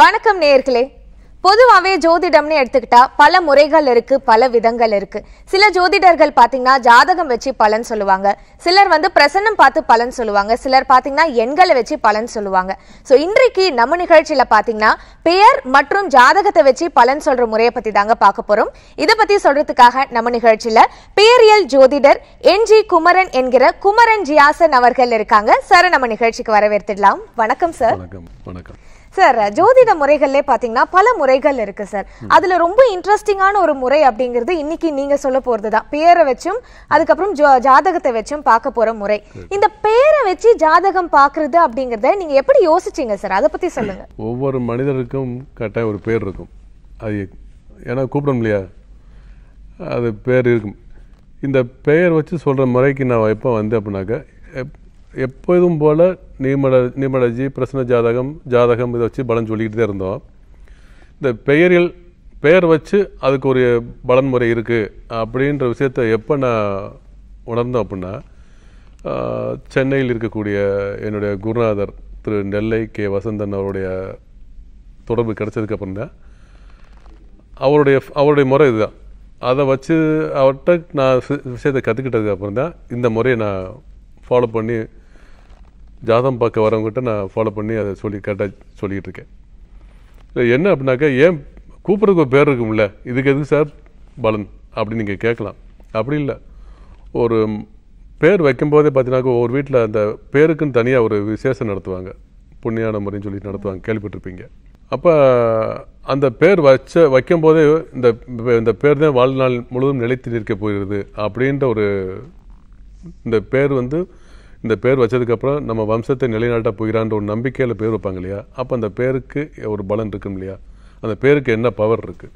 வணக்கம் நேர்களே பொதுவாகவே ஜோதிடம்னு எடுத்துக்கிட்டா பல முறைகள் இருக்கு பல விதங்கள் இருக்கு சில ஜோதிடர்கள் பாத்தீங்கன்னா ஜாதகம் வச்சு பலன் சொல்லுவாங்க சிலர் வந்து பிரசன்னம் பார்த்து பலன் சொல்லுவாங்க சிலர் பாத்தீங்கன்னா எண்களை வச்சு பலன் சொல்லுவாங்க சோ இன்றைக்கு நம்ம நிகழ்ச்சியில பாத்தீங்கன்னா பெயர் மற்றும் ஜாதகத்தை வச்சு பலன் சொல்ற முறையை பத்தி தாங்க பார்க்க போறோம் இதை பத்தி சொல்றதுக்காக நம்ம நிகழ்ச்சியில பெயரியல் ஜோதிடர் என் ஜி குமரன் என்கிற குமரன் ஜியாசன் அவர்கள் இருக்காங்க சார் நம்ம நிகழ்ச்சிக்கு வரவேற்றுடலாம் வணக்கம் சார் வணக்கம் சார் ஜோதிட முறைகள்லே பார்த்தீங்கன்னா பல முறைகள் இருக்கு சார் அதுல ரொம்ப இன்ட்ரெஸ்டிங்கான ஒரு முறை அப்படிங்கிறது இன்னைக்கு நீங்க சொல்ல போறது தான் பேரை வச்சும் அதுக்கப்புறம் ஜாதகத்தை வச்சும் பார்க்க போற முறை இந்த பேரை வச்சு ஜாதகம் பார்க்கறது அப்படிங்கிறத நீங்க எப்படி யோசிச்சீங்க சார் அதை பத்தி சொல்லுங்க ஒவ்வொரு மனிதருக்கும் கட்ட ஒரு பேர் இருக்கும் அது ஏன்னா கூப்பிடணும் இல்லையா அது பேர் இருக்கும் இந்த பெயர் வச்சு சொல்கிற முறைக்கு நான் எப்போ வந்து அப்படின்னாக்கா எப்போதும் போல் நீமல நீர்மலஜி பிரசன ஜாதகம் ஜாதகம் இதை வச்சு பலன் சொல்லிக்கிட்டே இருந்தோம் இந்த பெயரில் பெயர் வச்சு அதுக்கு ஒரு பலன் முறை இருக்குது அப்படின்ற விஷயத்த எப்போ நான் உணர்ந்தோம் அப்படின்னா சென்னையில் இருக்கக்கூடிய என்னுடைய குருநாதர் திரு நெல்லை கே வசந்தன் அவருடைய தொடர்பு கிடச்சதுக்கப்புறம் தான் அவருடைய அவருடைய முறை இதுதான் அதை வச்சு அவர்கிட்ட நான் விஷயத்தை கற்றுக்கிட்டதுக்கப்புறம் தான் இந்த முறையை நான் ஃபாலோ பண்ணி ஜாதம் பார்க்க வரவங்ககிட்ட நான் ஃபாலோ பண்ணி அதை சொல்லி கரெக்டாக சொல்லிகிட்டு இருக்கேன் என்ன அப்படின்னாக்கா ஏன் கூப்பிட்றதுக்கு ஒரு பேர் இருக்கும்ல இதுக்கு எதுக்கு சார் பலன் அப்படின்னு நீங்கள் கேட்கலாம் அப்படி இல்லை ஒரு பேர் வைக்கும்போதே பார்த்தீங்கன்னா ஒவ்வொரு வீட்டில் அந்த பேருக்குன்னு தனியாக ஒரு விசேஷம் நடத்துவாங்க புண்ணியான முறைன்னு சொல்லி நடத்துவாங்க கேள்விப்பட்டிருப்பீங்க அப்போ அந்த பேர் வச்ச வைக்கும்போதே இந்த இந்த பேர் தான் வாழ்நாள் முழுவதும் நிலைத்து நிற்க போகிறது அப்படின்ற ஒரு இந்த பேர் வந்து இந்த பேர் வச்சதுக்கப்புறம் நம்ம வம்சத்தை நிலைநாட்ட போகிறான்ற ஒரு நம்பிக்கையில் பேர் வைப்பாங்க இல்லையா அப்போ அந்த பேருக்கு ஒரு பலன் இருக்கும் இல்லையா அந்த பேருக்கு என்ன பவர் இருக்குது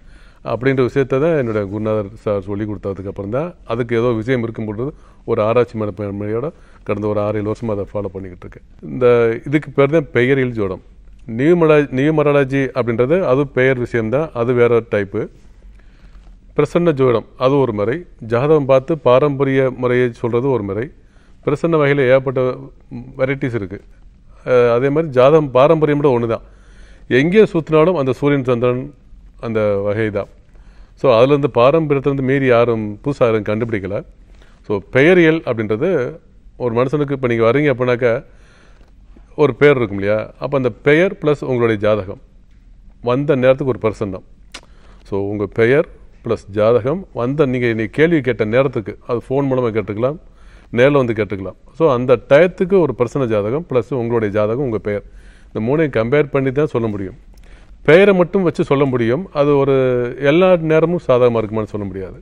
அப்படின்ற விஷயத்தை தான் என்னுடைய குருநாதர் சார் சொல்லி கொடுத்ததுக்கப்புறம் தான் அதுக்கு ஏதோ விஷயம் இருக்கும்பொழுது ஒரு ஆராய்ச்சி மனப்பான்மையோட கடந்த ஒரு ஆறு ஏழு வருஷமாக அதை ஃபாலோ பண்ணிக்கிட்டு இருக்கேன் இந்த இதுக்கு பேர் தான் பெயரில் ஜோடம் நியூமலா நியூமராலஜி அப்படின்றது அது பெயர் விஷயம்தான் அது வேற டைப்பு பிரசன்ன ஜோடம் அது ஒரு முறை ஜாதகம் பார்த்து பாரம்பரிய முறையை சொல்கிறது ஒரு முறை பிரசன்ன வகையில் ஏகப்பட்ட வெரைட்டிஸ் இருக்குது அதே மாதிரி ஜாதகம் பாரம்பரியம் கூட ஒன்று தான் எங்கே சுற்றினாலும் அந்த சூரியன் சந்திரன் அந்த வகை தான் ஸோ அதுலேருந்து பாரம்பரியத்துலேருந்து மீறி யாரும் புதுசாக யாரும் கண்டுபிடிக்கலை ஸோ பெயரியல் அப்படின்றது ஒரு மனுஷனுக்கு இப்போ நீங்கள் வரீங்க அப்படின்னாக்க ஒரு பெயர் இருக்கும் இல்லையா அப்போ அந்த பெயர் ப்ளஸ் உங்களுடைய ஜாதகம் வந்த நேரத்துக்கு ஒரு பர்சன் தான் ஸோ உங்கள் பெயர் ப்ளஸ் ஜாதகம் வந்த நீங்கள் நீங்கள் கேள்வி கேட்ட நேரத்துக்கு அது ஃபோன் மூலமாக கேட்டுக்கலாம் நேரில் வந்து கேட்டுக்கலாம் ஸோ அந்த டயத்துக்கு ஒரு பர்சன ஜாதகம் ப்ளஸ் உங்களுடைய ஜாதகம் உங்கள் பெயர் இந்த மூணையும் கம்பேர் பண்ணி தான் சொல்ல முடியும் பெயரை மட்டும் வச்சு சொல்ல முடியும் அது ஒரு எல்லா நேரமும் சாதகமாக இருக்குமான்னு சொல்ல முடியாது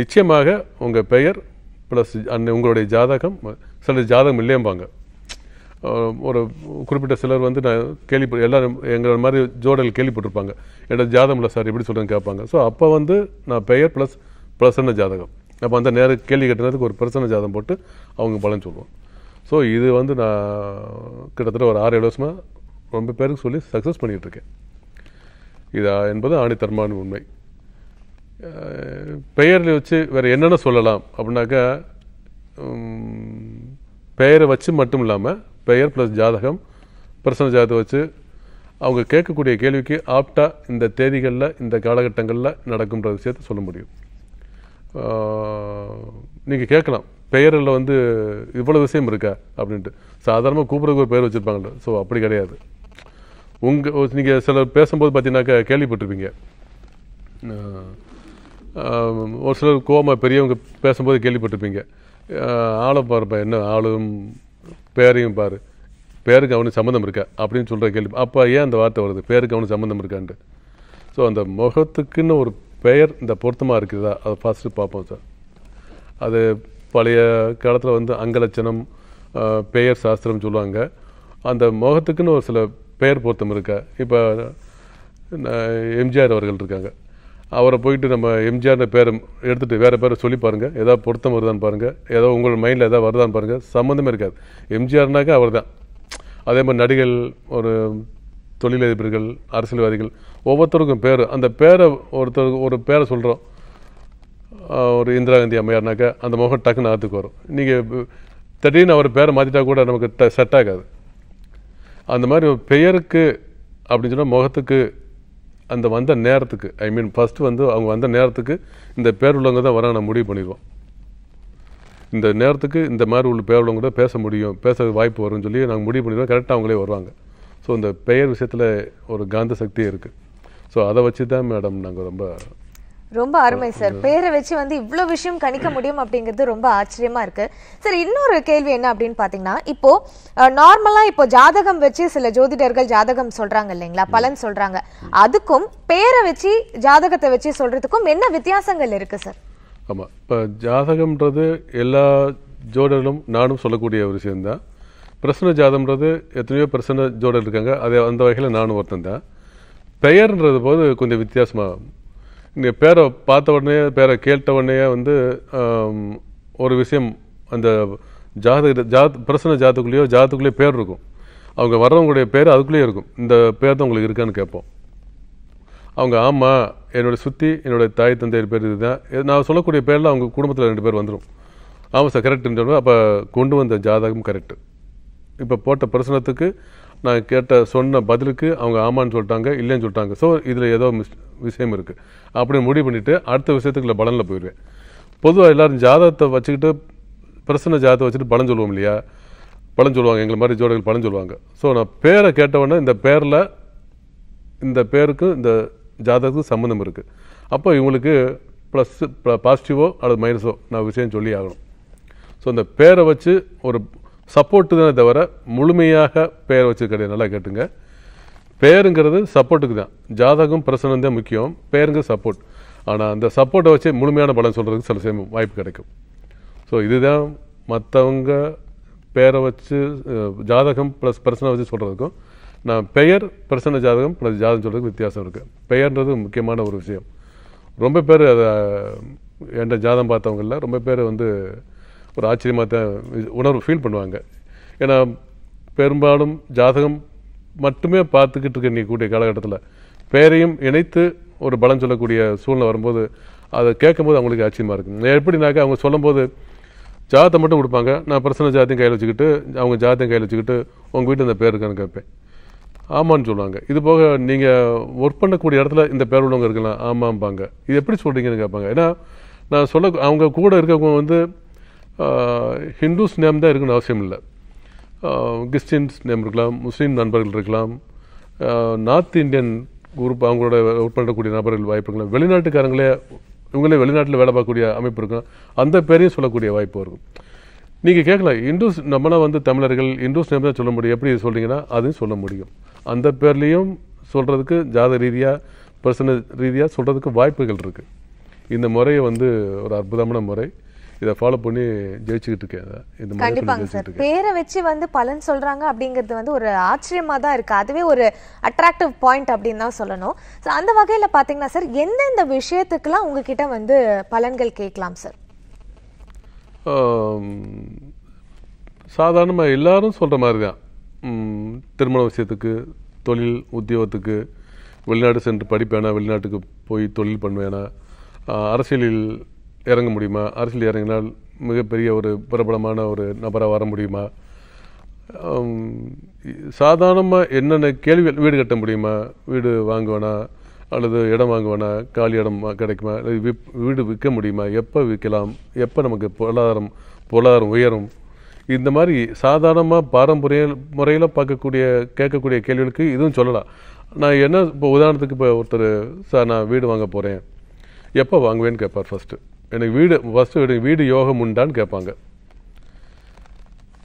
நிச்சயமாக உங்கள் பெயர் ப்ளஸ் அந்த உங்களுடைய ஜாதகம் சில ஜாதகம் இல்லையம்பாங்க ஒரு குறிப்பிட்ட சிலர் வந்து நான் கேள்விப்பட்டு எல்லாரும் எங்களை மாதிரி ஜோடல் கேள்விப்பட்டிருப்பாங்க என்னோட ஜாதகம் இல்லை சார் எப்படி சொல்கிறேன்னு கேட்பாங்க ஸோ அப்போ வந்து நான் பெயர் ப்ளஸ் ப்ளஸ் என்ன ஜாதகம் அப்போ அந்த நேர கேள்வி கட்டுறதுக்கு ஒரு பிரச்சனை ஜாதம் போட்டு அவங்க பலன் சொல்லுவோம் ஸோ இது வந்து நான் கிட்டத்தட்ட ஒரு ஆறு ஏழு வருஷமாக ரொம்ப பேருக்கு சொல்லி சக்ஸஸ் பண்ணிகிட்டு இருக்கேன் இதா என்பது தர்மான உண்மை பெயரில் வச்சு வேறு என்னென்ன சொல்லலாம் அப்படின்னாக்கா பெயரை வச்சு மட்டும் இல்லாமல் பெயர் ப்ளஸ் ஜாதகம் பிரசன ஜாதகம் வச்சு அவங்க கேட்கக்கூடிய கேள்விக்கு ஆப்டாக இந்த தேதிகளில் இந்த காலகட்டங்களில் நடக்கும்ன்ற விஷயத்த சொல்ல முடியும் நீங்கள் கேட்கலாம் பெயரில் வந்து இவ்வளோ விஷயம் இருக்கா அப்படின்ட்டு சாதாரணமாக கூப்பிட்றதுக்கு ஒரு பெயர் வச்சுருப்பாங்கள்ல ஸோ அப்படி கிடையாது உங்கள் நீங்கள் சிலர் பேசும்போது பார்த்தீங்கன்னாக்கா கேள்விப்பட்டிருப்பீங்க ஒரு சிலர் கோமா பெரியவங்க பேசும்போது கேள்விப்பட்டிருப்பீங்க ஆளை பாருப்பா என்ன ஆளும் பேரையும் பாரு பேருக்கு அவனுக்கு சம்மந்தம் இருக்கா அப்படின்னு சொல்கிற கேள்வி அப்போ ஏன் அந்த வார்த்தை வருது பேருக்கு அவனுக்கு சம்மந்தம் இருக்கான்ட்டு ஸோ அந்த முகத்துக்குன்னு ஒரு பெயர் இந்த பொருத்தமாக இருக்குதா அதை ஃபஸ்ட்டு பார்ப்போம் சார் அது பழைய காலத்தில் வந்து அங்கலட்சணம் பெயர் சாஸ்திரம் சொல்லுவாங்க அந்த முகத்துக்குன்னு ஒரு சில பெயர் பொருத்தம் இருக்கா இப்போ எம்ஜிஆர் அவர்கள் இருக்காங்க அவரை போயிட்டு நம்ம எம்ஜிஆர் பேர் எடுத்துகிட்டு வேறு பேரை சொல்லி பாருங்கள் ஏதாவது பொருத்தம் வருதான்னு பாருங்கள் ஏதோ உங்கள் மைண்டில் ஏதாவது வருதான்னு பாருங்கள் சம்மந்தமே இருக்காது எம்ஜிஆர்னாக்கா அவர் தான் அதே மாதிரி நடிகர்கள் ஒரு தொழிலதிபர்கள் அரசியல்வாதிகள் ஒவ்வொருத்தருக்கும் பேர் அந்த பேரை ஒருத்தருக்கு ஒரு பேரை சொல்கிறோம் ஒரு இந்திரா காந்தி அம்மையார்னாக்க அந்த முகம் டக்குன்னு ஆற்றுக்கு வரும் நீங்கள் திடீர்னு அவர் பேரை மாற்றிட்டா கூட நமக்கு ட செட் ஆகாது அந்த மாதிரி ஒரு பெயருக்கு அப்படின்னு சொன்னால் முகத்துக்கு அந்த வந்த நேரத்துக்கு ஐ மீன் ஃபஸ்ட்டு வந்து அவங்க வந்த நேரத்துக்கு இந்த பேர் உள்ளவங்க தான் வர நான் முடிவு பண்ணிடுவோம் இந்த நேரத்துக்கு இந்த மாதிரி உள்ள பேர் உள்ளவங்க தான் பேச முடியும் பேச வாய்ப்பு வரும்னு சொல்லி நாங்கள் முடிவு பண்ணிடுவோம் கரெக்டாக அவங்களே வருவாங்க ஸோ இந்த பெயர் விஷயத்தில் ஒரு காந்த சக்தி இருக்குது ஸோ அதை வச்சு தான் மேடம் நாங்கள் ரொம்ப ரொம்ப அருமை சார் பேரை வச்சு வந்து இவ்வளோ விஷயம் கணிக்க முடியும் அப்படிங்கிறது ரொம்ப ஆச்சரியமா இருக்கு சார் இன்னொரு கேள்வி என்ன அப்படின்னு பார்த்தீங்கன்னா இப்போ நார்மலா இப்போ ஜாதகம் வச்சு சில ஜோதிடர்கள் ஜாதகம் சொல்றாங்க இல்லைங்களா பலன் சொல்றாங்க அதுக்கும் பேரை வச்சு ஜாதகத்தை வச்சு சொல்றதுக்கும் என்ன வித்தியாசங்கள் இருக்கு சார் ஆமாம் இப்போ ஜாதகம்ன்றது எல்லா ஜோதிடர்களும் நானும் சொல்லக்கூடிய ஒரு விஷயம்தான் பிரசன்ன ஜாதம்ன்றது எத்தனையோ பிரசன்ன ஜோடல் இருக்காங்க அதே அந்த வகையில் நானும் ஒருத்தன் தான் பெயர்ன்றது போது கொஞ்சம் வித்தியாசமாக நீங்கள் பேரை பார்த்த உடனே பேரை கேட்ட உடனே வந்து ஒரு விஷயம் அந்த ஜாதக ஜாத் பிரசன்ன ஜாதத்துக்குள்ளேயோ ஜாதத்துக்குள்ளேயோ பேர் இருக்கும் அவங்க வர்றவங்களுடைய பேர் அதுக்குள்ளேயே இருக்கும் இந்த பேர் தான் உங்களுக்கு இருக்கான்னு கேட்போம் அவங்க ஆமாம் என்னுடைய சுற்றி என்னுடைய தாய் தந்தையர் பேர் இதுதான் நான் சொல்லக்கூடிய பேரில் அவங்க குடும்பத்தில் ரெண்டு பேர் வந்துடும் ஆமாம் சார் கரெக்டுன்னு சொல்லுவேன் அப்போ கொண்டு வந்த ஜாதகம் கரெக்டு இப்போ போட்ட பிரசனத்துக்கு நான் கேட்ட சொன்ன பதிலுக்கு அவங்க ஆமான்னு சொல்லிட்டாங்க இல்லைன்னு சொல்லிட்டாங்க ஸோ இதில் ஏதோ மிஸ் விஷயம் இருக்குது அப்படின்னு முடிவு பண்ணிவிட்டு அடுத்த விஷயத்துக்குள்ள பலனில் போயிடுவேன் பொதுவாக எல்லோரும் ஜாதகத்தை வச்சுக்கிட்டு பிரசன்ன ஜாதகத்தை வச்சுட்டு பலன் சொல்லுவோம் இல்லையா பலன் சொல்லுவாங்க எங்களை மாதிரி ஜோடிகள் பலன் சொல்லுவாங்க ஸோ நான் பேரை கேட்டவொடனே இந்த பேரில் இந்த பேருக்கும் இந்த ஜாதகத்துக்கு சம்மந்தம் இருக்குது அப்போ இவங்களுக்கு ப்ளஸ்ஸு பாசிட்டிவோ அல்லது மைனஸோ நான் விஷயம் சொல்லி ஆகணும் ஸோ இந்த பேரை வச்சு ஒரு சப்போர்ட்டு தானே தவிர முழுமையாக பெயர் வச்சது கிடையாது நல்லா கேட்டுங்க பெயருங்கிறது சப்போர்ட்டுக்கு தான் ஜாதகம் பிரசனம் தான் முக்கியம் பேருங்கிறது சப்போர்ட் ஆனால் அந்த சப்போர்ட்டை வச்சு முழுமையான பலன் சொல்கிறதுக்கு சில சேமம் வாய்ப்பு கிடைக்கும் ஸோ இதுதான் மற்றவங்க பெயரை வச்சு ஜாதகம் ப்ளஸ் பிரசனை வச்சு சொல்கிறதுக்கும் நான் பெயர் பிரசன ஜாதகம் ப்ளஸ் ஜாதகம் சொல்கிறதுக்கு வித்தியாசம் இருக்குது பெயர்ன்றது முக்கியமான ஒரு விஷயம் ரொம்ப பேர் அதை என்ற ஜாதகம் பார்த்தவங்களில் ரொம்ப பேர் வந்து ஒரு ஆச்சரியமாக தான் உணர்வு ஃபீல் பண்ணுவாங்க ஏன்னா பெரும்பாலும் ஜாதகம் மட்டுமே பார்த்துக்கிட்டு இருக்க கூடிய காலகட்டத்தில் பேரையும் இணைத்து ஒரு பலம் சொல்லக்கூடிய சூழ்நிலை வரும்போது அதை கேட்கும்போது அவங்களுக்கு ஆச்சரியமாக இருக்கும் எப்படினாக்க அவங்க சொல்லும்போது ஜாதத்தை மட்டும் கொடுப்பாங்க நான் பர்சனல் ஜாத்தையும் கையில் வச்சுக்கிட்டு அவங்க ஜாதியம் கையில் வச்சுக்கிட்டு உங்கள் வீட்டில் இந்த பேர் இருக்கான்னு கேட்பேன் ஆமான்னு சொல்லுவாங்க இது போக நீங்கள் ஒர்க் பண்ணக்கூடிய இடத்துல இந்த பேர் உள்ளவங்க இருக்கலாம் ஆமாம்பாங்க இது எப்படி சொல்கிறீங்கன்னு கேட்பாங்க ஏன்னா நான் சொல்ல அவங்க கூட இருக்கவங்க வந்து ஹிந்துஸ் நேம் தான் இருக்குன்னு அவசியம் இல்லை கிறிஸ்டின்ஸ் நேம் இருக்கலாம் முஸ்லீம் நண்பர்கள் இருக்கலாம் நார்த் இந்தியன் குரூப் அவங்களோட ஒர்க் பண்ணக்கூடிய நபர்கள் வாய்ப்பு இருக்கலாம் வெளிநாட்டுக்காரங்களே இவங்களே வெளிநாட்டில் வேலை பார்க்கக்கூடிய அமைப்பு இருக்கும் அந்த பேரையும் சொல்லக்கூடிய வாய்ப்பு இருக்கும் நீங்கள் கேட்கலாம் இந்துஸ் நம்மளாம் வந்து தமிழர்கள் இந்துஸ் நேம் தான் சொல்ல முடியும் எப்படி சொல்கிறீங்கன்னா அதையும் சொல்ல முடியும் அந்த பேர்லேயும் சொல்கிறதுக்கு ஜாத ரீதியாக பர்சனல் ரீதியாக சொல்கிறதுக்கு வாய்ப்புகள் இருக்குது இந்த முறையை வந்து ஒரு அற்புதமான முறை இதை ஃபாலோ பண்ணி ஜெயிச்சுக்கிட்டு இருக்கேன் இந்த கண்டிப்பாங்க சார் பேரை வச்சு வந்து பலன் சொல்கிறாங்க அப்படிங்கிறது வந்து ஒரு ஆச்சரியமாக தான் இருக்குது அதுவே ஒரு அட்ராக்டிவ் பாயிண்ட் அப்படின்னு தான் சொல்லணும் ஸோ அந்த வகையில் பார்த்தீங்கன்னா சார் எந்தெந்த விஷயத்துக்கெலாம் உங்ககிட்ட வந்து பலன்கள் கேட்கலாம் சார் சாதாரணமாக எல்லாரும் சொல்கிற மாதிரி தான் திருமண விஷயத்துக்கு தொழில் உத்தியோகத்துக்கு வெளிநாடு சென்று படிப்பேனா வெளிநாட்டுக்கு போய் தொழில் பண்ணுவேனா அரசியலில் இறங்க முடியுமா அரசியல் இறங்கினால் மிகப்பெரிய ஒரு பிரபலமான ஒரு நபராக வர முடியுமா சாதாரணமாக என்னென்ன கேள்வி வீடு கட்ட முடியுமா வீடு வாங்குவேனா அல்லது இடம் வாங்குவேனா காலி இடம் கிடைக்குமா வீடு விற்க முடியுமா எப்போ விற்கலாம் எப்போ நமக்கு பொருளாதாரம் பொருளாதாரம் உயரும் இந்த மாதிரி சாதாரணமாக பாரம்பரிய முறையில் பார்க்கக்கூடிய கேட்கக்கூடிய கேள்விகளுக்கு இதுவும் சொல்லலாம் நான் என்ன இப்போ உதாரணத்துக்கு இப்போ ஒருத்தர் சார் நான் வீடு வாங்க போகிறேன் எப்போ வாங்குவேன்னு கேட்பார் ஃபஸ்ட்டு எனக்கு வீடு ஃபஸ்ட்டு எனக்கு வீடு யோகம் உண்டான்னு கேட்பாங்க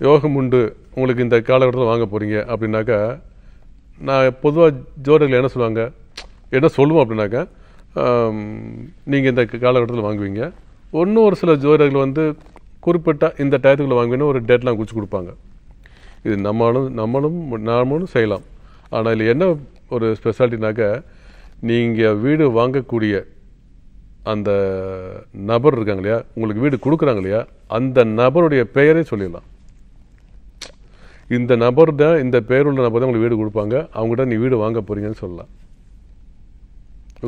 யோகம் உண்டு உங்களுக்கு இந்த காலகட்டத்தில் வாங்க போகிறீங்க அப்படின்னாக்கா நான் பொதுவாக ஜோடர்கள் என்ன சொல்லுவாங்க என்ன சொல்லுவோம் அப்படின்னாக்கா நீங்கள் இந்த காலகட்டத்தில் வாங்குவீங்க ஒன்றும் ஒரு சில ஜோடர்கள் வந்து குறிப்பிட்ட இந்த டயத்துக்குள்ளே வாங்குவீங்கன்னு ஒரு டேட்லாம் குச்சி கொடுப்பாங்க இது நம்மளும் நம்மளும் நாமளும் செய்யலாம் ஆனால் இதில் என்ன ஒரு ஸ்பெஷாலிட்டினாக்கா நீங்கள் வீடு வாங்கக்கூடிய அந்த நபர் இருக்காங்க இல்லையா உங்களுக்கு வீடு கொடுக்குறாங்க இல்லையா அந்த நபருடைய பெயரே சொல்லிடலாம் இந்த நபர் தான் இந்த பெயருள்ள நபர் தான் உங்களுக்கு வீடு கொடுப்பாங்க அவங்ககிட்ட நீ வீடு வாங்க போகிறீங்கன்னு சொல்லலாம்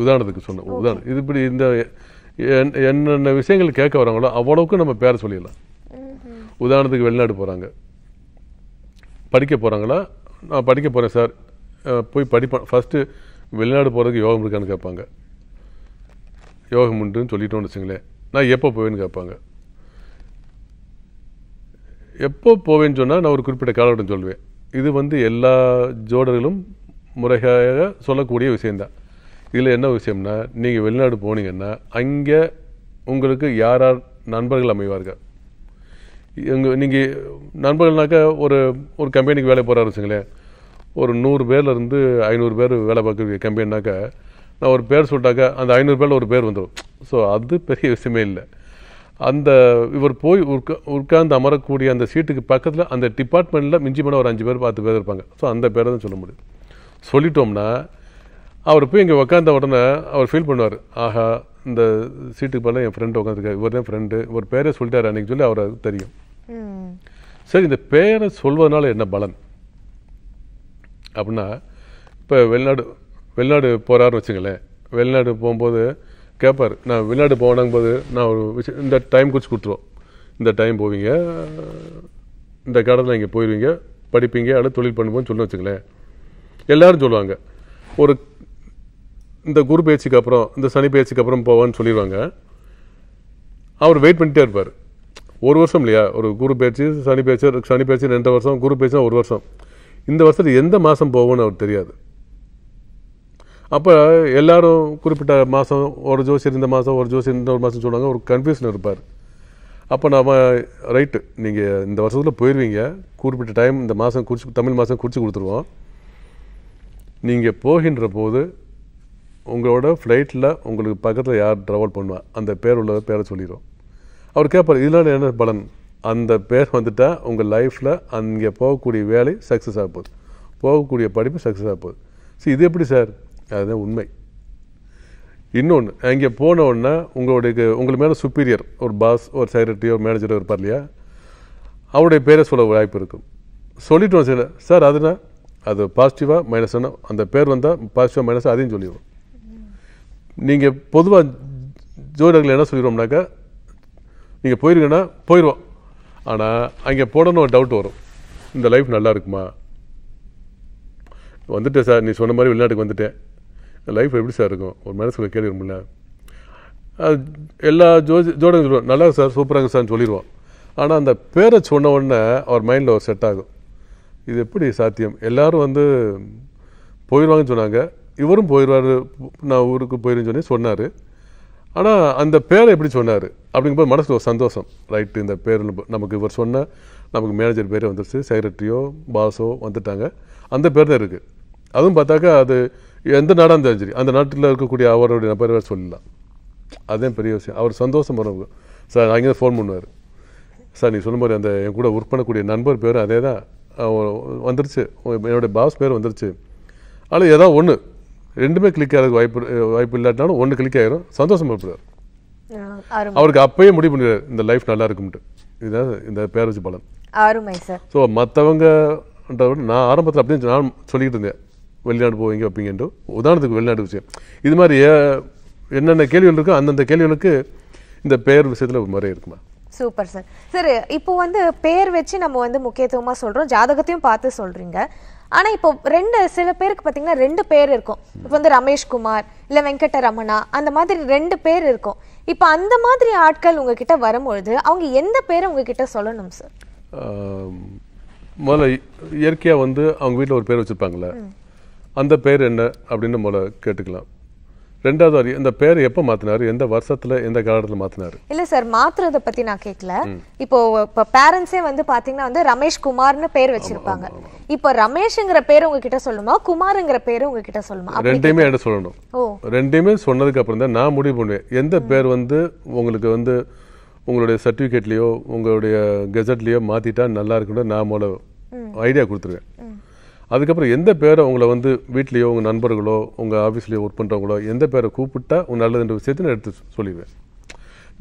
உதாரணத்துக்கு சொன்ன உதாரணம் இது இப்படி இந்த என்னென்ன விஷயங்கள் கேட்க வராங்களோ அவ்வளோவுக்கு நம்ம பேரை சொல்லிடலாம் உதாரணத்துக்கு வெளிநாடு போகிறாங்க படிக்க போகிறாங்களா நான் படிக்க போகிறேன் சார் போய் படிப்பேன் ஃபஸ்ட்டு வெளிநாடு போகிறதுக்கு யோகம் இருக்கான்னு கேட்பாங்க யோகம் உண்டுன்னு சொல்லிட்டோம்னு வச்சுங்களேன் நான் எப்போ போவேன்னு கேட்பாங்க எப்போ போவேன்னு சொன்னால் நான் ஒரு குறிப்பிட்ட காலகட்டம் சொல்லுவேன் இது வந்து எல்லா ஜோடர்களும் முறையாக சொல்லக்கூடிய விஷயந்தான் இதில் என்ன விஷயம்னா நீங்கள் வெளிநாடு போனீங்கன்னா அங்கே உங்களுக்கு யார் யார் நண்பர்கள் அமைவார்கள் எங்கள் நீங்கள் நண்பர்கள்னாக்கா ஒரு ஒரு கம்பெனிக்கு வேலை போகிறாரு வச்சுங்களேன் ஒரு நூறு பேர்லேருந்து ஐநூறு பேர் வேலை பார்க்குற கம்பெனினாக்கா நான் ஒரு பேர் சொல்லிட்டாக்க அந்த ஐநூறு பேரில் ஒரு பேர் வந்துடும் ஸோ அது பெரிய விஷயமே இல்லை அந்த இவர் போய் உட்கா உட்கார்ந்து அமரக்கூடிய அந்த சீட்டுக்கு பக்கத்தில் அந்த டிபார்ட்மெண்ட்டில் மிஞ்சி பண்ண ஒரு அஞ்சு பேர் பத்து பேர் இருப்பாங்க ஸோ அந்த பேரை தான் சொல்ல முடியும் சொல்லிட்டோம்னா அவர் போய் இங்கே உட்காந்த உடனே அவர் ஃபீல் பண்ணுவார் ஆஹா இந்த சீட்டுக்கு பதில் என் ஃப்ரெண்டு உட்காந்துருக்காரு இவர் தான் ஃப்ரெண்டு ஒரு பேரை சொல்லிட்டார் அன்றைக்கி சொல்லி அவருக்கு தெரியும் சரி இந்த பேரை சொல்வதனால என்ன பலன் அப்படின்னா இப்போ வெளிநாடு வெளிநாடு போகிறாருன்னு வச்சுங்களேன் வெளிநாடு போகும்போது கேட்பார் நான் வெளிநாடு போனங்கும்போது நான் ஒரு விஷயம் இந்த டைம் குறித்து கொடுத்துருவோம் இந்த டைம் போவீங்க இந்த காலத்தில் இங்கே போயிடுவீங்க படிப்பீங்க அடுத்து தொழில் பண்ணுவோம்னு சொல்லி வச்சுங்களேன் எல்லோரும் சொல்லுவாங்க ஒரு இந்த குரு பேச்சுக்கு அப்புறம் இந்த சனி பேச்சுக்கு அப்புறம் போவான்னு சொல்லிடுவாங்க அவர் வெயிட் பண்ணிகிட்டே இருப்பார் ஒரு வருஷம் இல்லையா ஒரு குரு பேச்சு சனி பேச்சு சனி பேச்சு ரெண்டு வருஷம் குரு பேச்சுனா ஒரு வருஷம் இந்த வருஷத்துக்கு எந்த மாதம் போகும்னு அவர் தெரியாது அப்போ எல்லோரும் குறிப்பிட்ட மாதம் ஒரு ஜோசி இந்த மாதம் ஒரு ஜோசி இந்த ஒரு மாதம் சொல்லுவாங்க ஒரு கன்ஃபியூஷன் இருப்பார் அப்போ நம்ம ரைட்டு நீங்கள் இந்த வருஷத்தில் போயிடுவீங்க குறிப்பிட்ட டைம் இந்த மாதம் குறிச்சு தமிழ் மாதம் குறித்து கொடுத்துருவோம் நீங்கள் போகின்ற போது உங்களோட ஃப்ளைட்டில் உங்களுக்கு பக்கத்தில் யார் ட்ராவல் பண்ணுவா அந்த பேர் உள்ள பேரை சொல்லிடுவோம் அவர் கேட்பார் இதனால் என்ன பலன் அந்த பேர் வந்துட்டால் உங்கள் லைஃப்பில் அங்கே போகக்கூடிய வேலை சக்ஸஸ் ஆகப்போகுது போகக்கூடிய படிப்பு சக்ஸஸ் ஆகப்போகுது ஸோ சரி இது எப்படி சார் அதுதான் உண்மை இன்னொன்று அங்கே போனோன்னா உங்களுடைய உங்களுக்கு மேலே சுப்பீரியர் ஒரு பாஸ் ஒரு செக்ரட்டரி ஒரு மேனேஜரோ இருப்பார் இல்லையா அவருடைய பேரை சொல்ல வாய்ப்பு இருக்கும் சொல்லிட்டோம் சார் சார் அதுனா அது பாசிட்டிவாக மைனஸ்னா அந்த பேர் வந்தால் பாசிட்டிவாக மைனஸ் அதையும் சொல்லிடுவோம் நீங்கள் பொதுவாக ஜோதிடர்கள் என்ன சொல்லிடுவோம்னாக்கா நீங்கள் போயிருங்கன்னா போயிடுவோம் ஆனால் அங்கே போடணும் ஒரு டவுட் வரும் இந்த லைஃப் நல்லா இருக்குமா வந்துட்டேன் சார் நீ சொன்ன மாதிரி வெளிநாட்டுக்கு வந்துட்டேன் லைஃப் எப்படி சார் இருக்கும் ஒரு மனசு கேள்வி முடியல எல்லா ஜோதி ஜோடங்க சொல்லுவோம் நல்லா சார் சூப்பராங்க சார்னு சொல்லிடுவோம் ஆனால் அந்த பேரை சொன்ன உடனே அவர் மைண்டில் ஒரு செட் ஆகும் இது எப்படி சாத்தியம் எல்லோரும் வந்து போயிடுவாங்கன்னு சொன்னாங்க இவரும் போயிடுவார் நான் ஊருக்கு போயிருன்னு சொல்லி சொன்னார் ஆனால் அந்த பேரை எப்படி சொன்னார் அப்படிங்கும்போது மனசில் ஒரு சந்தோஷம் ரைட்டு இந்த பேர் நமக்கு இவர் சொன்ன நமக்கு மேனேஜர் பேரே வந்துருச்சு செக்ரட்டரியோ பாஸோ வந்துட்டாங்க அந்த பேர் தான் இருக்குது அதுவும் பார்த்தாக்கா அது எந்த நாடாக இருந்தாலும் சரி அந்த நாட்டில் இருக்கக்கூடிய அவருடைய நபரை சொல்லலாம் அதே பெரிய விஷயம் அவர் சந்தோஷம் வரவங்க சார் அங்கே ஃபோன் பண்ணுவார் சார் நீ சொல்லும்போது அந்த என் கூட ஒர்க் பண்ணக்கூடிய நண்பர் பேர் அதே தான் வந்துருச்சு என்னுடைய பாஸ் பேர் வந்துருச்சு ஆனால் ஏதாவது ஒன்று ரெண்டுமே கிளிக் ஆகிறதுக்கு வாய்ப்பு வாய்ப்பு இல்லாட்டினாலும் ஒன்று கிளிக் ஆகிரும் சந்தோஷம் இருப்பார் அவருக்கு அப்பயே முடிவு பண்ணிடுவார் இந்த லைஃப் நல்லா இருக்கும்ட்டு இதுதான் இந்த பேரஜி பலன் ஸோ மற்றவங்கன்ற நான் ஆரம்பத்தில் அப்படின்னு நான் சொல்லிக்கிட்டு இருந்தேன் வெளிநாடு போவீங்க வைப்பீங்கன்றோ உதாரணத்துக்கு வெளிநாடு விஷயம் இது மாதிரி என்னென்ன கேள்விகள் இருக்கோ அந்தந்த கேள்விகளுக்கு இந்த பெயர் விஷயத்தில் ஒரு முறை இருக்குமா சூப்பர் சார் சார் இப்போ வந்து பேர் வச்சு நம்ம வந்து முக்கியத்துவமாக சொல்கிறோம் ஜாதகத்தையும் பார்த்து சொல்கிறீங்க ஆனால் இப்போ ரெண்டு சில பேருக்கு பார்த்தீங்கன்னா ரெண்டு பேர் இருக்கும் இப்போ வந்து ரமேஷ்குமார் இல்லை வெங்கட்ட ரமணா அந்த மாதிரி ரெண்டு பேர் இருக்கும் இப்போ அந்த மாதிரி ஆட்கள் உங்ககிட்ட வரும்பொழுது அவங்க எந்த பேரை உங்ககிட்ட சொல்லணும் சார் முதல்ல இயற்கையாக வந்து அவங்க வீட்டில் ஒரு பேர் வச்சுருப்பாங்களே அந்த பேர் என்ன அப்படின்னு நம்மள கேட்டுக்கலாம் ரெண்டாவது இந்த பேர் எப்போ மாத்தினாரு எந்த வருஷத்துல எந்த காலத்துல மாத்தினாரு இல்ல சார் மாத்துறத பத்தி நான் கேட்கல இப்போ இப்போ பேரண்ட்ஸே வந்து பாத்தீங்கன்னா வந்து ரமேஷ் குமார்னு பேர் வச்சிருப்பாங்க இப்போ ரமேஷ்ங்கிற பேர் உங்ககிட்ட சொல்லுமா குமார்ங்கிற பேர் உங்ககிட்ட சொல்லுமா ரெண்டையுமே என்ன சொல்லணும் ரெண்டையுமே சொன்னதுக்கு அப்புறம் தான் நான் முடிவு பண்ணுவேன் எந்த பேர் வந்து உங்களுக்கு வந்து உங்களுடைய சர்டிபிகேட்லயோ உங்களுடைய கெசட்லயோ மாத்திட்டா நல்லா இருக்குன்னு நான் முதல்ல ஐடியா கொடுத்துருவேன் அதுக்கப்புறம் எந்த பேரை உங்களை வந்து வீட்லேயோ உங்கள் நண்பர்களோ உங்கள் ஆஃபீஸ்லேயோ ஒர்க் பண்ணுறவங்களோ எந்த பேரை கூப்பிட்டா உங்கள் நல்லதுன்ற விஷயத்தை நான் எடுத்து சொல்லிடுவேன்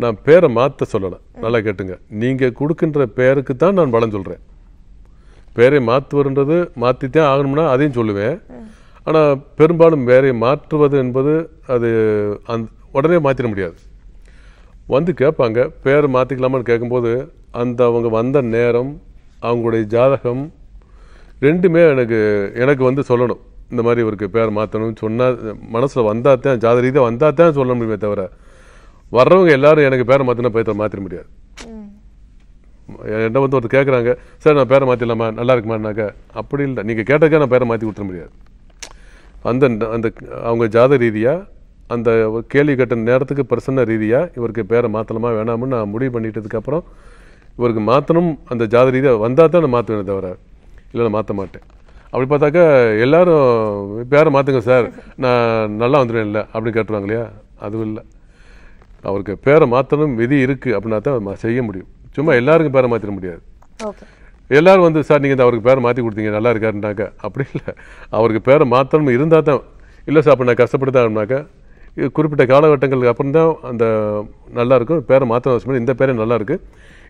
நான் பேரை மாற்ற சொல்லலை நல்லா கேட்டுங்க நீங்கள் கொடுக்கின்ற பேருக்கு தான் நான் பலம் சொல்கிறேன் பேரை மாற்றுவதுன்றது மாற்றித்தான் ஆகணும்னா அதையும் சொல்லுவேன் ஆனால் பெரும்பாலும் வேறையை மாற்றுவது என்பது அது அந் உடனே மாற்றிட முடியாது வந்து கேட்பாங்க பேர் மாற்றிக்கலாமான்னு கேட்கும்போது அந்த அவங்க வந்த நேரம் அவங்களுடைய ஜாதகம் ரெண்டுமே எனக்கு எனக்கு வந்து சொல்லணும் இந்த மாதிரி இவருக்கு பேர் மாற்றணும்னு சொன்னால் மனசில் வந்தால் தான் ஜாத ரீதியாக வந்தால் தான் சொல்ல முடியுமே தவிர வர்றவங்க எல்லாரும் எனக்கு பேரை மாற்றினா பேரை மாற்றிட முடியாது என்ன வந்து ஒருத்தர் கேட்குறாங்க சார் நான் பேரை மாற்றிடலாமா நல்லா இருக்குமானாக்க அப்படி இல்லை நீங்கள் கேட்டக்கா நான் பேரை மாற்றி கொடுத்துட முடியாது அந்த அந்த அவங்க ஜாத ரீதியாக அந்த கேள்வி கட்ட நேரத்துக்கு பிரசன்ன ரீதியாக இவருக்கு பேரை மாற்றலாமா வேணாமுன்னு நான் முடிவு பண்ணிட்டதுக்கப்புறம் இவருக்கு மாற்றணும் அந்த ஜாத ரீதியாக வந்தால் தான் நான் மாற்றுவேன் தவிர இல்லை நான் மாற்ற மாட்டேன் அப்படி பார்த்தாக்கா எல்லாரும் இப்போ யாரும் மாற்றுங்க சார் நான் நல்லா வந்துடுவேன் இல்லை அப்படின்னு கேட்டுருவாங்க இல்லையா அதுவும் இல்லை அவருக்கு பேரை மாற்றணும் விதி இருக்குது அப்படின்னா தான் செய்ய முடியும் சும்மா எல்லாருக்கும் பேரை மாற்றிட முடியாது எல்லாரும் வந்து சார் நீங்கள் அவருக்கு பேரை மாற்றி கொடுத்தீங்க நல்லா இருக்காருனாக்கா அப்படி இல்லை அவருக்கு பேரை மாற்றணும் இருந்தால் தான் இல்லை சார் அப்போ நான் கஷ்டப்படுத்தாங்கனாக்கா குறிப்பிட்ட காலகட்டங்களுக்கு அப்புறம் தான் அந்த நல்லாயிருக்கும் பேரை மாற்ற அவசியம் இந்த பேரே நல்லாயிருக்கு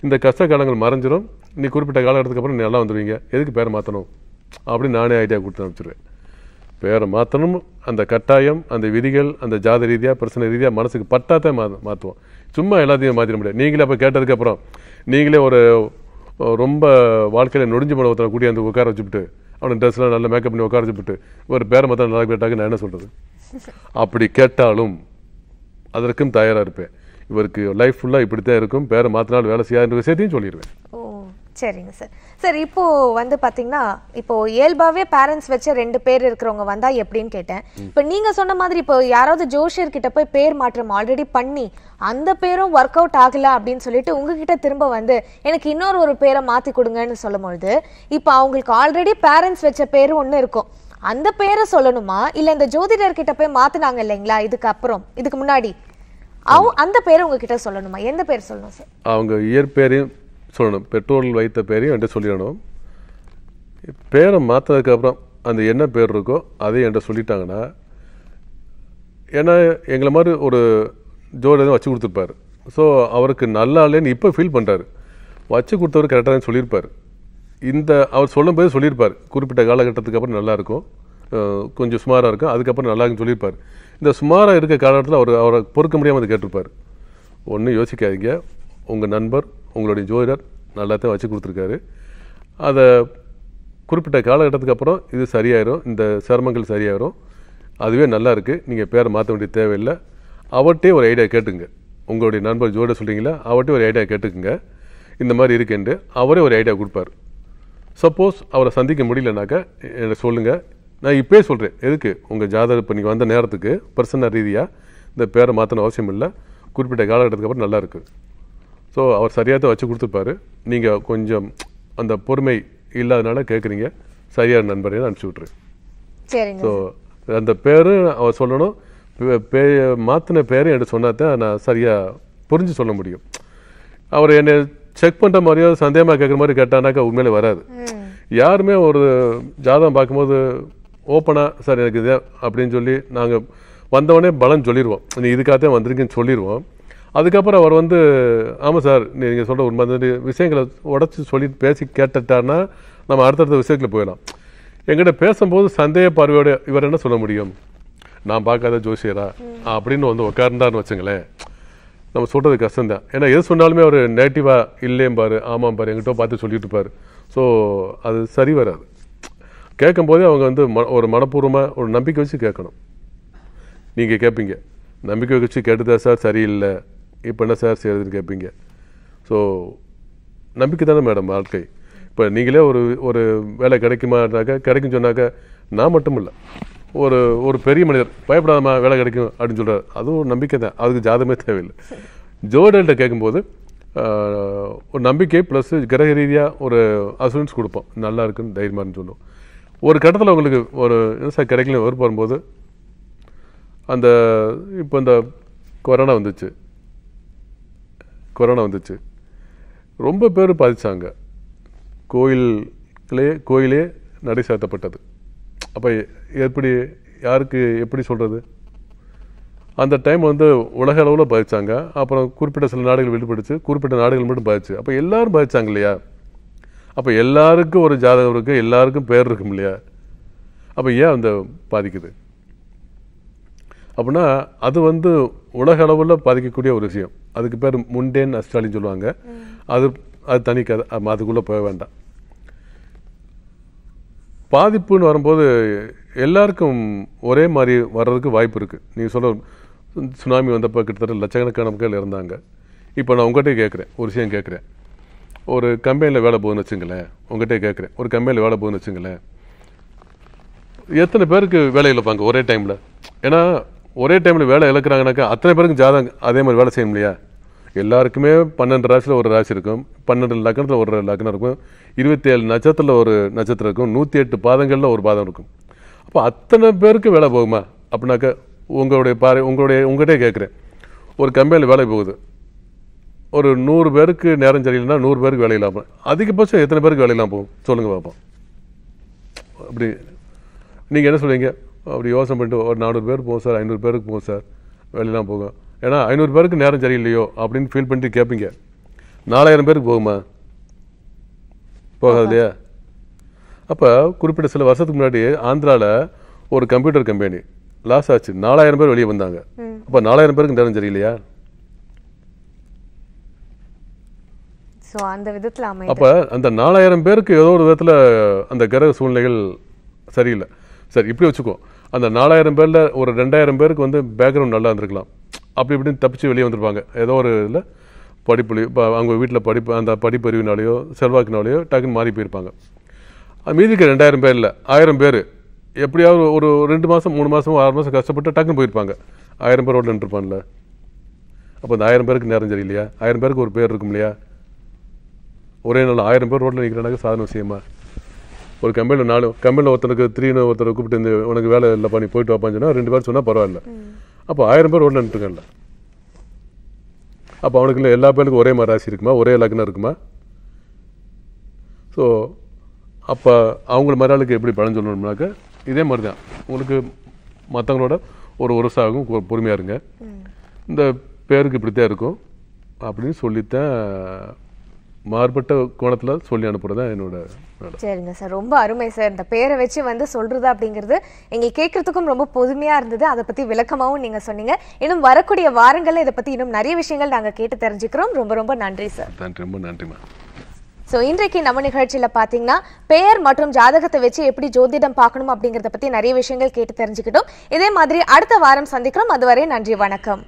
இந்த கஷ்ட காலங்கள் மறைஞ்சிரும் நீ குறிப்பிட்ட காலகட்டத்துக்கு அப்புறம் நல்லா வந்துடுவீங்க எதுக்கு பேரை மாற்றணும் அப்படின்னு நானே ஐடியா கொடுத்து அனுப்பிச்சிடுவேன் பேரை மாற்றணும் அந்த கட்டாயம் அந்த விதிகள் அந்த ஜாத ரீதியாக பிரச்சனை ரீதியாக மனசுக்கு பட்டாத்தான் மா மாற்றுவோம் சும்மா எல்லாத்தையும் மாற்றிட முடியாது நீங்களே அப்போ கேட்டதுக்கப்புறம் நீங்களே ஒரு ரொம்ப வாழ்க்கையில் நொடிஞ்சு போன ஒருத்தனை கூட்டி அந்த உட்கார வச்சுட்டு அவனை ட்ரெஸ்லாம் நல்லா மேக்கப் பண்ணி உட்கார வச்சுப்பிட்டு ஒரு பேரை மாற்ற நல்லா கேட்டாங்க நான் என்ன சொல்கிறது அப்படி கேட்டாலும் அதற்கும் தயாராக இருப்பேன் இவருக்கு லைஃப் ஃபுல்லாக இப்படி தான் இருக்கும் பேரை மாற்றினாலும் வேலை செய்யாதுன்ற விஷயத்தையும் சொல்லிடுவேன் சரிங்க சார் சார் இப்போது வந்து பார்த்தீங்கன்னா இப்போ இயல்பாகவே பேரண்ட்ஸ் வச்ச ரெண்டு பேர் இருக்கிறவங்க வந்தால் எப்படின்னு கேட்டேன் இப்போ நீங்கள் சொன்ன மாதிரி இப்போ யாராவது ஜோஷியர்கிட்ட போய் பேர் மாற்றம் ஆல்ரெடி பண்ணி அந்த பேரும் ஒர்க் அவுட் ஆகல அப்படின்னு சொல்லிட்டு உங்ககிட்ட திரும்ப வந்து எனக்கு இன்னொரு ஒரு பேரை மாற்றி கொடுங்கன்னு சொல்லும்பொழுது இப்போ அவங்களுக்கு ஆல்ரெடி பேரண்ட்ஸ் வச்ச பேரும் ஒன்று இருக்கும் அந்த பேரை சொல்லணுமா இல்லை இந்த ஜோதிடர்கிட்ட போய் மாத்தினாங்க இல்லைங்களா இதுக்கு அப்புறம் இதுக்கு முன்னாடி அவ அந்த பேரை உங்ககிட்ட சொல்லணுமா எந்த பேர் சொல்லணும் சார் அவங்க இயற்பேரையும் சொல்லணும் பெற்றோர்கள் வைத்த பேரையும் என்கிட்ட சொல்லிடணும் பேரை மாற்றதுக்கப்புறம் அந்த என்ன பேர் இருக்கோ அதை என்கிட்ட சொல்லிட்டாங்கன்னா ஏன்னா எங்களை மாதிரி ஒரு ஜோடி வச்சு கொடுத்துருப்பார் ஸோ அவருக்கு நல்லா இப்போ ஃபீல் பண்ணுறாரு வச்சு கொடுத்தவர் கரெக்டாக தான் சொல்லியிருப்பார் இந்த அவர் சொல்லும் போது சொல்லியிருப்பார் குறிப்பிட்ட காலகட்டத்துக்கு அப்புறம் நல்லாயிருக்கும் கொஞ்சம் சுமாராக இருக்கும் அதுக்கப்புறம் நல்லா இருக்குன்னு சொல்லியிருப்பார் இந்த சுமாராக இருக்க காலகட்டத்தில் அவர் அவரை பொறுக்க முடியாமல் கேட்டிருப்பார் ஒன்றும் யோசிக்காதீங்க உங்கள் நண்பர் உங்களுடைய ஜோதிடர் நல்லாத்தான் வச்சு கொடுத்துருக்காரு அதை குறிப்பிட்ட காலகட்டத்துக்கு அப்புறம் இது சரியாயிரும் இந்த சிரமங்கள் சரியாயிரும் அதுவே நல்லா இருக்குது நீங்கள் பேரை மாற்ற வேண்டிய தேவையில்லை அவர்கிட்டே ஒரு ஐடியா கேட்டுங்க உங்களுடைய நண்பர் ஜோட சொல்கிறீங்களா அவர்கிட்ட ஒரு ஐடியா கேட்டுக்குங்க இந்த மாதிரி இருக்குன்ட்டு அவரே ஒரு ஐடியா கொடுப்பார் சப்போஸ் அவரை சந்திக்க முடியலனாக்கா என்னை சொல்லுங்கள் நான் இப்போயே சொல்கிறேன் எதுக்கு உங்கள் ஜாதகம் இப்போ நீங்கள் வந்த நேரத்துக்கு பர்சனல் ரீதியாக இந்த பேரை மாற்றணும் அவசியம் இல்லை குறிப்பிட்ட காலகட்டத்துக்கு அப்புறம் நல்லாயிருக்கு ஸோ அவர் சரியாக தான் வச்சு கொடுத்துருப்பாரு நீங்கள் கொஞ்சம் அந்த பொறுமை இல்லாதனால கேட்குறீங்க சரியான நண்பரையும் அனுப்பிச்சி விட்ரு ஸோ அந்த பேர் அவர் சொல்லணும் பே மாற்றின பேரும் என்கிட்ட சொன்னா தான் நான் சரியாக புரிஞ்சு சொல்ல முடியும் அவர் என்னை செக் பண்ணுற மாதிரியோ சந்தேகமாக கேட்குற மாதிரி கேட்டானாக்கா உண்மையிலே வராது யாருமே ஒரு ஜாதகம் பார்க்கும்போது ஓப்பனாக சார் எனக்கு இதே அப்படின்னு சொல்லி நாங்கள் வந்தவொடனே பலன் சொல்லிடுவோம் நீ இதுக்காகத்தான் வந்திருக்குன்னு சொல்லிடுவோம் அதுக்கப்புறம் அவர் வந்து ஆமாம் சார் நீங்கள் சொல்கிற ஒரு மாதிரி விஷயங்களை உடச்சி சொல்லி பேசி கேட்டுட்டாருன்னா நம்ம அடுத்தடுத்த விஷயத்தில் போயிடலாம் எங்கிட்ட பேசும்போது சந்தேக பார்வையோட இவர் என்ன சொல்ல முடியும் நான் பார்க்காத ஜோசியரா அப்படின்னு வந்து உட்கார்ந்தார்னு வச்சுங்களேன் நம்ம சொல்கிறது தான் ஏன்னா எது சொன்னாலுமே அவர் நெகட்டிவாக இல்லையும் பாரு ஆமாம் பாரு எங்கிட்ட பார்த்து சொல்லிட்டு பாரு ஸோ அது சரி வராது கேட்கும்போதே அவங்க வந்து ம ஒரு மனப்பூர்வமாக ஒரு நம்பிக்கை வச்சு கேட்கணும் நீங்கள் கேட்பீங்க நம்பிக்கை வச்சு கேட்டுதா சார் சரியில்லை இப்போ என்ன சார் செய்கிறதுன்னு கேட்பீங்க ஸோ நம்பிக்கை தானே மேடம் வாழ்க்கை இப்போ நீங்களே ஒரு ஒரு வேலை கிடைக்குமானாக்கா கிடைக்கும் சொன்னாக்கா நான் மட்டும் இல்லை ஒரு ஒரு பெரிய மனிதர் பயப்படாதமா வேலை கிடைக்கும் அப்படின்னு சொல்கிறார் அதுவும் ஒரு நம்பிக்கை தான் அதுக்கு ஜாதமே தேவையில்லை ஜோடல்கிட்ட கேட்கும்போது ஒரு நம்பிக்கை ப்ளஸ் கிரக ரீதியாக ஒரு அசூரன்ஸ் கொடுப்போம் நல்லா இருக்குன்னு தைரியமானு சொல்லுவோம் ஒரு கட்டத்தில் உங்களுக்கு ஒரு சார் கிடைக்கல வரும்போது அந்த இப்போ இந்த கொரோனா வந்துச்சு கொரோனா வந்துச்சு ரொம்ப பேர் பாதித்தாங்க கோயிலே கோயிலே நடை சாத்தப்பட்டது அப்போ எப்படி யாருக்கு எப்படி சொல்கிறது அந்த டைம் வந்து உலக அளவில் பாதித்தாங்க அப்புறம் குறிப்பிட்ட சில நாடுகள் விடுபடுச்சு குறிப்பிட்ட நாடுகள் மட்டும் பாதிச்சு அப்போ எல்லோரும் பாதித்தாங்க இல்லையா அப்போ எல்லாருக்கும் ஒரு ஜாதகம் இருக்குது எல்லாருக்கும் பேர் இருக்கும் இல்லையா அப்போ ஏன் அந்த பாதிக்குது அப்படின்னா அது வந்து உலக அளவில் பாதிக்கக்கூடிய ஒரு விஷயம் அதுக்கு பேர் முண்டேன் அஸ்ட்ராலின்னு சொல்லுவாங்க அது அது தனி கதை அதுக்குள்ளே போக வேண்டாம் பாதிப்புன்னு வரும்போது எல்லாருக்கும் ஒரே மாதிரி வர்றதுக்கு வாய்ப்பு இருக்குது நீங்கள் சொல்ல சுனாமி வந்தப்போ கிட்டத்தட்ட லட்சக்கணக்கான மக்கள் இருந்தாங்க இப்போ நான் உங்கள்கிட்ட கேட்குறேன் ஒரு விஷயம் கேட்குறேன் ஒரு கம்பெனியில் வேலை போகுதுன்னு வச்சுங்களேன் உங்கள்கிட்ட கேட்குறேன் ஒரு கம்பெனியில் வேலை போகுதுன்னு வச்சுங்களேன் எத்தனை பேருக்கு வேலையில் இழப்பாங்க ஒரே டைமில் ஏன்னா ஒரே டைமில் வேலை இழக்கிறாங்கனாக்கா அத்தனை பேருக்கு ஜாதகம் அதே மாதிரி வேலை செய்யணும் இல்லையா எல்லாருக்குமே பன்னெண்டு ராசியில் ஒரு ராசி இருக்கும் பன்னெண்டு லக்கணத்தில் ஒரு லக்கணம் இருக்கும் இருபத்தேழு நட்சத்திரத்தில் ஒரு நட்சத்திரம் இருக்கும் நூற்றி எட்டு பாதங்களில் ஒரு பாதம் இருக்கும் அப்போ அத்தனை பேருக்கு வேலை போகுமா அப்படின்னாக்கா உங்களுடைய பாரு உங்களுடைய உங்கள்கிட்டே கேட்குறேன் ஒரு கம்பெனியில் வேலை போகுது ஒரு நூறு பேருக்கு நேரம் சரியில்லைன்னா நூறு பேருக்கு வேலை இல்லாமல் அதிகபட்சம் எத்தனை பேருக்கு வேலை இல்லாமல் போகும் சொல்லுங்கள் பார்ப்போம் அப்படி நீங்கள் என்ன சொல்கிறீங்க அப்படி யோசனை பண்ணிட்டு ஒரு நானூறு பேர் போகும் சார் ஐநூறு பேருக்கு போகும் சார் வெளியெலாம் போகும் ஏன்னா ஐநூறு பேருக்கு நேரம் சரியில்லையோ அப்படின்னு ஃபீல் பண்ணிட்டு கேட்பீங்க நாலாயிரம் பேருக்கு போகுமா போகாது இல்லையா அப்போ குறிப்பிட்ட சில வருஷத்துக்கு முன்னாடி ஆந்திராவில் ஒரு கம்ப்யூட்டர் கம்பெனி லாஸ் ஆச்சு நாலாயிரம் பேர் வெளியே வந்தாங்க அப்போ நாலாயிரம் பேருக்கு நேரம் சரியில்லையா அப்போ அந்த நாலாயிரம் பேருக்கு ஏதோ ஒரு விதத்தில் அந்த கிரக சூழ்நிலைகள் சரியில்லை சரி இப்படி வச்சுக்கோ அந்த நாலாயிரம் பேரில் ஒரு ரெண்டாயிரம் பேருக்கு வந்து பேக்ரவுண்ட் நல்லா இருந்திருக்கலாம் அப்படி இப்படின்னு தப்பிச்சு வெளியே வந்திருப்பாங்க ஏதோ ஒரு இதில் படிப்புலையோ இப்போ அவங்க வீட்டில் படிப்பு அந்த படிப்பறிவினாலேயோ செல்வாக்கினாலேயோ டக்குன்னு மாறி போயிருப்பாங்க மீதிக்கு ரெண்டாயிரம் பேர் இல்லை ஆயிரம் பேர் எப்படியாவது ஒரு ரெண்டு மாதம் மூணு மாதம் ஆறு மாதம் கஷ்டப்பட்டு டக்குன்னு போயிருப்பாங்க ஆயிரம் பேர் ரோட்டில் நின்றுருப்பான்ல அப்போ அந்த ஆயிரம் பேருக்கு நேரம் இல்லையா ஆயிரம் பேருக்கு ஒரு பேர் இருக்கும் இல்லையா ஒரே நாள் ஆயிரம் பேர் ரோட்டில் நிற்கிறனாக்க சாதனை விஷயமா ஒரு கம்பெனியில் நாலு கம்பெனியில் ஒருத்தனுக்கு த்ரீனு ஒருத்தரை கூப்பிட்டு இருந்து உனக்கு வேலை இல்லை பண்ணி போயிட்டு வாப்பான்னு சொன்னால் ரெண்டு பேர் சொன்னால் பரவாயில்ல அப்போ ஆயிரம் பேர் ஒன்று நின்றுருக்கல அப்போ அவனுக்கு இல்லை எல்லா பேருக்கும் ஒரே மாதிரி ராசி இருக்குமா ஒரே லக்னம் இருக்குமா ஸோ அப்போ அவங்கள மாதிரி ஆளுக்கு எப்படி பலன் சொல்லணும்னாக்க இதே மாதிரி தான் உங்களுக்கு மற்றவங்களோட ஒரு உரசாகும் பொறுமையாக இருங்க இந்த பேருக்கு இப்படித்தான் இருக்கும் அப்படின்னு சொல்லித்தான் மாறுபட்ட கோணத்தில் சொல்லி அனுப்புறதா என்னோட சரிங்க சார் ரொம்ப அருமை சார் இந்த பேரை வச்சு வந்து சொல்றது அப்படிங்கிறது எங்க கேட்கறதுக்கும் ரொம்ப பொதுமையா இருந்தது அதை பத்தி விளக்கமாகவும் நீங்க சொன்னீங்க இன்னும் வரக்கூடிய வாரங்கள்ல இதை பத்தி இன்னும் நிறைய விஷயங்கள் நாங்க கேட்டு தெரிஞ்சுக்கிறோம் ரொம்ப ரொம்ப நன்றி சார் நன்றி ரொம்ப நன்றிமா ஸோ இன்றைக்கு நம்ம நிகழ்ச்சியில் பார்த்தீங்கன்னா பெயர் மற்றும் ஜாதகத்தை வச்சு எப்படி ஜோதிடம் பார்க்கணும் அப்படிங்கிறத பற்றி நிறைய விஷயங்கள் கேட்டு தெரிஞ்சுக்கிட்டோம் இதே மாதிரி அடுத்த வாரம் சந்திக்கிறோம் அதுவரை நன்றி வணக்கம்